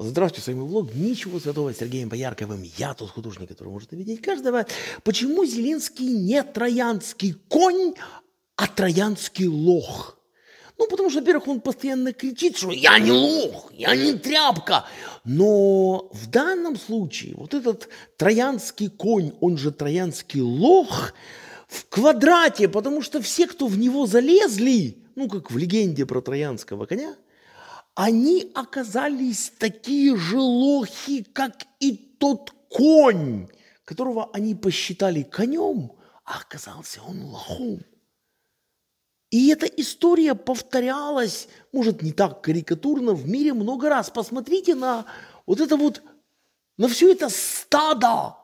Здравствуйте, с вами Влог «Ничего святого» с Сергеем Боярковым. Я тот художник, который может видеть каждого. Почему Зеленский не троянский конь, а троянский лох? Ну, потому что, во-первых, он постоянно кричит, что я не лох, я не тряпка. Но в данном случае вот этот троянский конь, он же троянский лох, в квадрате, потому что все, кто в него залезли, ну, как в легенде про троянского коня – они оказались такие же лохи, как и тот конь, которого они посчитали конем, а оказался он лохом. И эта история повторялась, может, не так карикатурно, в мире много раз. Посмотрите на вот это вот, на все это стадо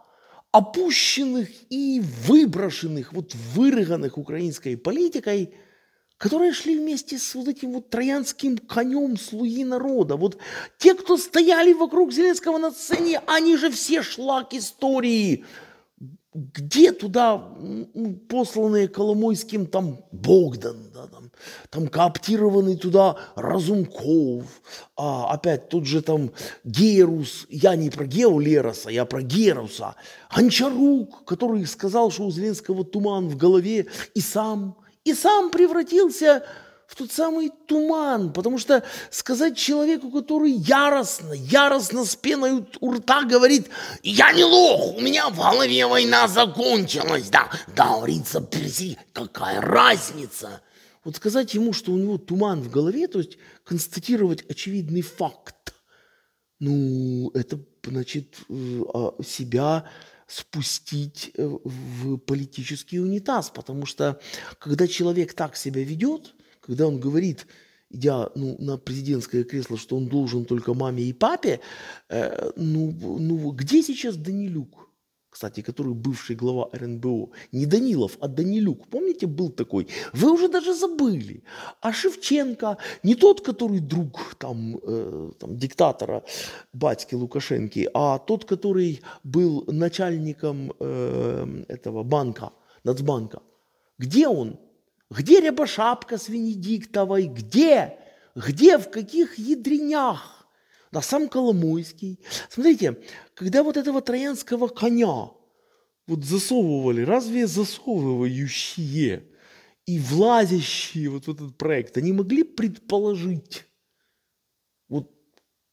опущенных и выброшенных, вот вырыганных украинской политикой – которые шли вместе с вот этим вот троянским конем слуги народа. Вот те, кто стояли вокруг Зеленского на сцене, они же все шлак истории. Где туда посланные Коломойским там Богдан, да, там, там кооптированный туда Разумков, а опять тут же там Герус, я не про Геолероса, я про Геруса, Анчарук, который сказал, что у Зеленского туман в голове, и сам – и сам превратился в тот самый туман, потому что сказать человеку, который яростно, яростно с пеной у рта говорит, «Я не лох, у меня в голове война закончилась, да, да, Рица Перси, какая разница?» Вот сказать ему, что у него туман в голове, то есть констатировать очевидный факт, ну, это значит э, а, себя спустить э, в политический унитаз, потому что когда человек так себя ведет, когда он говорит, идя ну, на президентское кресло, что он должен только маме и папе, э, ну, ну где сейчас Данилюк? кстати, который бывший глава РНБО, не Данилов, а Данилюк, помните, был такой, вы уже даже забыли, а Шевченко не тот, который друг там, э, там диктатора батьки Лукашенки, а тот, который был начальником э, этого банка, Нацбанка. Где он? Где Рябошапка с Венедиктовой? Где? Где, в каких ядренях? да сам Коломойский. Смотрите, когда вот этого троянского коня вот засовывали, разве засовывающие и влазящие вот в этот проект, они могли предположить, вот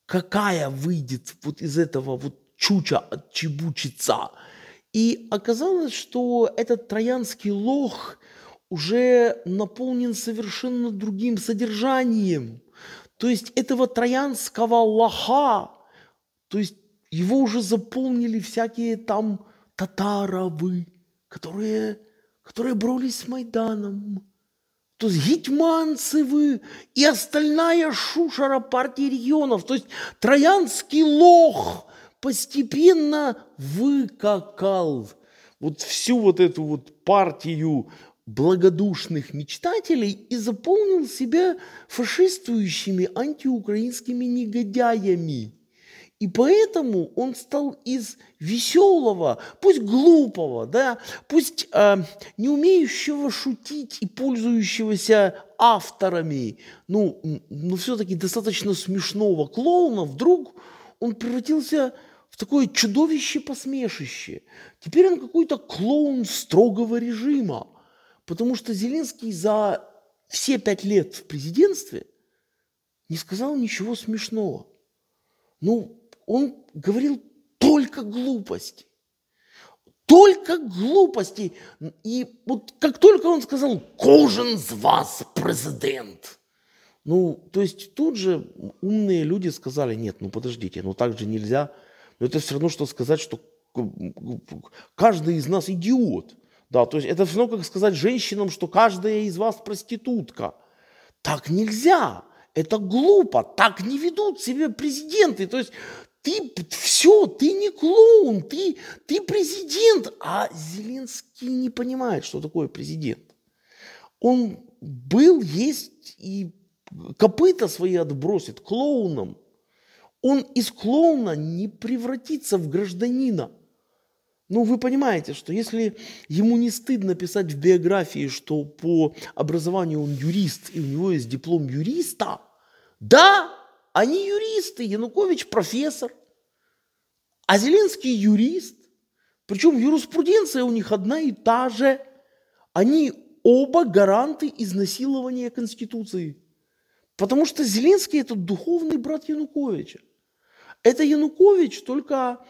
какая выйдет вот из этого вот чуча от чебучица. И оказалось, что этот троянский лох уже наполнен совершенно другим содержанием – то есть этого троянского лоха, то есть его уже заполнили всякие там татаровы, которые, которые боролись с Майданом. То есть гетьманцевы и остальная шушера партии регионов. То есть троянский лох постепенно выкакал вот всю вот эту вот партию благодушных мечтателей и заполнил себя фашистующими антиукраинскими негодяями. И поэтому он стал из веселого, пусть глупого, да, пусть э, не умеющего шутить и пользующегося авторами, ну, но все-таки достаточно смешного клоуна, вдруг он превратился в такое чудовище-посмешище. Теперь он какой-то клоун строгого режима. Потому что Зеленский за все пять лет в президентстве не сказал ничего смешного. Ну, он говорил только глупости. Только глупости. И вот как только он сказал «Кожен с вас президент», ну, то есть тут же умные люди сказали, нет, ну подождите, ну так же нельзя. Но это все равно, что сказать, что каждый из нас идиот. Да, то есть это все равно как сказать женщинам, что каждая из вас проститутка. Так нельзя. Это глупо. Так не ведут себя президенты. То есть ты все, ты не клоун, ты, ты президент. А Зеленский не понимает, что такое президент. Он был, есть и копыта свои отбросит клоуном. Он из клоуна не превратится в гражданина. Ну, вы понимаете, что если ему не стыдно писать в биографии, что по образованию он юрист, и у него есть диплом юриста, да, они юристы, Янукович профессор, а Зеленский юрист. Причем юриспруденция у них одна и та же. Они оба гаранты изнасилования Конституции. Потому что Зеленский – это духовный брат Януковича. Это Янукович, только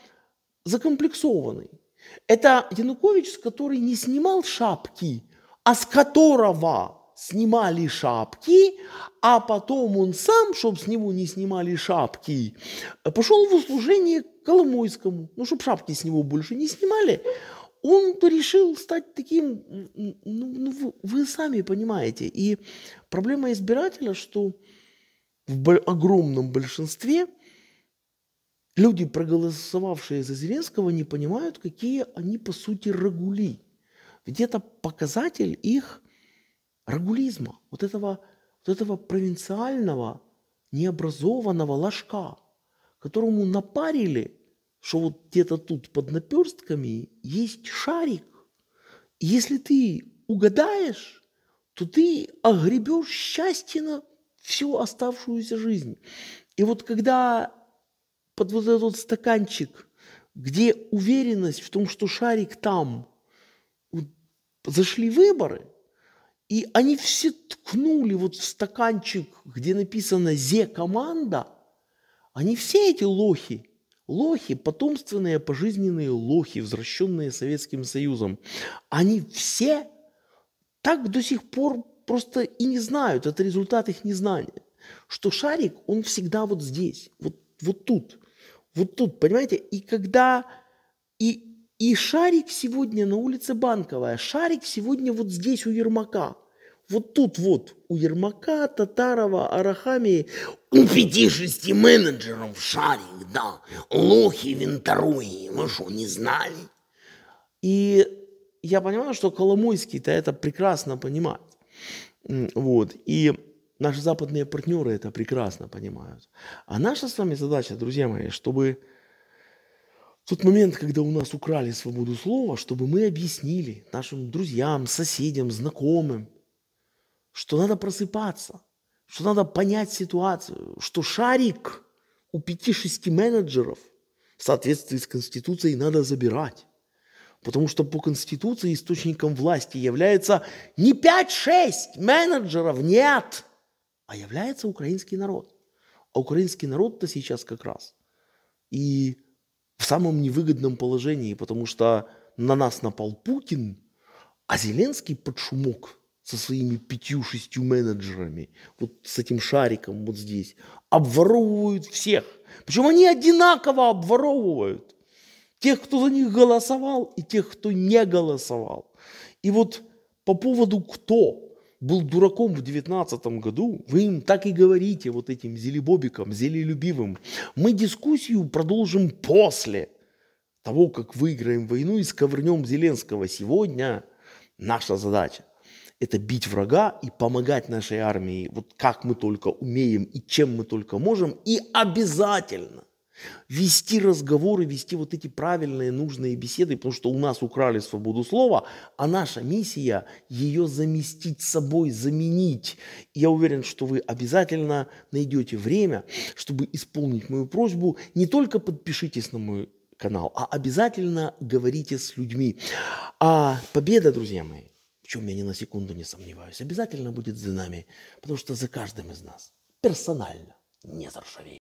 закомплексованный. Это Янукович, который не снимал шапки, а с которого снимали шапки, а потом он сам, чтобы с него не снимали шапки, пошел в услужение к Коломойскому. Ну, чтобы шапки с него больше не снимали, он решил стать таким, ну, ну вы сами понимаете. И проблема избирателя, что в огромном большинстве – Люди, проголосовавшие за Зеленского, не понимают, какие они по сути рагули. Ведь это показатель их рагулизма, вот этого, вот этого провинциального, необразованного ложка, которому напарили, что вот где-то тут под наперстками есть шарик. И если ты угадаешь, то ты огребешь счастье на всю оставшуюся жизнь. И вот когда под вот этот стаканчик, где уверенность в том, что шарик там. зашли выборы, и они все ткнули вот в стаканчик, где написано «Зе-команда», они все эти лохи, лохи, потомственные пожизненные лохи, возвращенные Советским Союзом, они все так до сих пор просто и не знают, это результат их незнания, что шарик, он всегда вот здесь, вот вот тут, вот тут, понимаете? И когда, и, и шарик сегодня на улице Банковая, шарик сегодня вот здесь у Ермака, вот тут вот, у Ермака, Татарова, Арахамии, у пяти-шести менеджеров шарик, да, лохи Винтаруи, вы что, не знали? И я понимаю, что Коломойский-то это прекрасно понимает. Вот, и Наши западные партнеры это прекрасно понимают. А наша с вами задача, друзья мои, чтобы в тот момент, когда у нас украли свободу слова, чтобы мы объяснили нашим друзьям, соседям, знакомым, что надо просыпаться, что надо понять ситуацию, что шарик у 5-6 менеджеров в соответствии с Конституцией надо забирать. Потому что по Конституции источником власти является не 5-6 менеджеров, нет – а является украинский народ. А украинский народ-то сейчас как раз и в самом невыгодном положении, потому что на нас напал Путин, а Зеленский под шумок со своими пятью-шестью менеджерами, вот с этим шариком вот здесь, обворовывают всех. Причем они одинаково обворовывают тех, кто за них голосовал, и тех, кто не голосовал. И вот по поводу кто, был дураком в 19 году, вы им так и говорите, вот этим зелебобикам, зелелюбивым. Мы дискуссию продолжим после того, как выиграем войну и сковырнем Зеленского. Сегодня наша задача – это бить врага и помогать нашей армии, вот как мы только умеем и чем мы только можем, и обязательно вести разговоры, вести вот эти правильные, нужные беседы, потому что у нас украли свободу слова, а наша миссия ее заместить собой, заменить. я уверен, что вы обязательно найдете время, чтобы исполнить мою просьбу. Не только подпишитесь на мой канал, а обязательно говорите с людьми. А победа, друзья мои, в чем я ни на секунду не сомневаюсь, обязательно будет за нами, потому что за каждым из нас персонально не заржавеет.